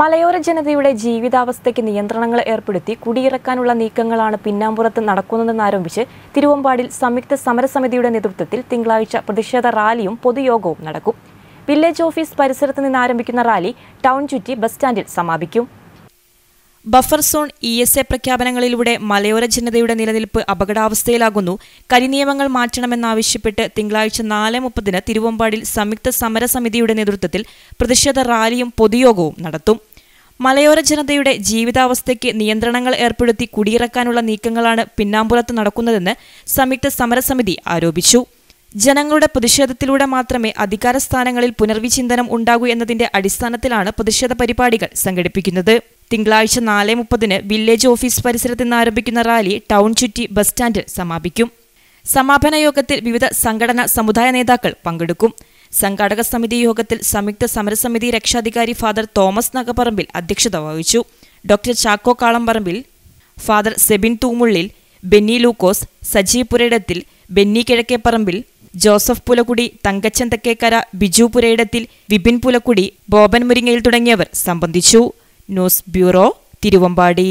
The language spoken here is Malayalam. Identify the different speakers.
Speaker 1: മലയോര ജനതയുടെ ജീവിതാവസ്ഥയ്ക്ക് നിയന്ത്രണങ്ങൾ ഏർപ്പെടുത്തി കുടിയിറക്കാനുള്ള നീക്കങ്ങളാണ് പിന്നാമ്പുറത്ത് നടക്കുന്നതെന്നാരോപിച്ച് തിരുവമ്പാടിൽ സംയുക്ത സമരസമിതിയുടെ നേതൃത്വത്തിൽ തിങ്കളാഴ്ച പ്രതിഷേധ റാലിയും പൊതുയോഗവും നടക്കും വില്ലേജ് ഓഫീസ് പരിസരത്ത് നിന്ന് ആരംഭിക്കുന്ന റാലി ടൗൺ ചുറ്റി ബസ് സ്റ്റാൻഡിൽ സമാപിക്കും buffer zone E S A പ്രഖ്യാപനങ്ങളിലൂടെ മലയോര ജനതയുടെ നിലനിൽപ്പ് അപകടാവസ്ഥയിലാകുന്നു കരിനിയമങ്ങൾ മാറ്റണമെന്നാവശ്യപ്പെട്ട് തിങ്കളാഴ്ച നാല് മുപ്പതിന് തിരുവമ്പാടിൽ സംയുക്ത സമരസമിതിയുടെ നേതൃത്വത്തിൽ പ്രതിഷേധ റാലിയും പൊതുയോഗവും നടത്തും മലയോര ജനതയുടെ ജീവിതാവസ്ഥയ്ക്ക് നിയന്ത്രണങ്ങൾ ഏർപ്പെടുത്തി കുടിയിറക്കാനുള്ള നീക്കങ്ങളാണ് പിന്നാമ്പുറത്ത് നടക്കുന്നതെന്ന് സംയുക്ത സമരസമിതി ആരോപിച്ചു ജനങ്ങളുടെ പ്രതിഷേധത്തിലൂടെ മാത്രമേ അധികാര സ്ഥാനങ്ങളിൽ പുനർവിചിന്തനം ഉണ്ടാകൂ എന്നതിന്റെ അടിസ്ഥാനത്തിലാണ് പ്രതിഷേധ പരിപാടികൾ സംഘടിപ്പിക്കുന്നത് തിങ്കളാഴ്ച നാല് മുപ്പതിന് വില്ലേജ് ഓഫീസ് പരിസരത്ത് നിന്ന് ആരംഭിക്കുന്ന റാലി ടൗൺ ചുറ്റി ബസ് സ്റ്റാൻഡിൽ സമാപിക്കും സമാപന യോഗത്തിൽ വിവിധ സംഘടനാ സമുദായ നേതാക്കൾ പങ്കെടുക്കും സംഘാടക സമിതി യോഗത്തിൽ സംയുക്ത സമരസമിതി രക്ഷാധികാരി ഫാദർ തോമസ് നഗപറമ്പിൽ അധ്യക്ഷത വഹിച്ചു ഡോക്ടർ ചാക്കോ കാളംപറമ്പിൽ ഫാദർ സെബിൻ തൂമുള്ളിൽ ബെന്നി ലൂക്കോസ് സജീവ് പുരയിടത്തിൽ ബെന്നി കിഴക്കേപ്പറമ്പിൽ ജോസഫ് പുലകുടി തങ്കച്ചൻ തക്കേക്കര ബിജു പുരയിടത്തിൽ വിപിൻ പുലക്കുടി ബോബൻ മുരിങ്ങയിൽ തുടങ്ങിയവർ സംബന്ധിച്ചു ന്യൂസ് ബ്യൂറോ തിരുവമ്പാടി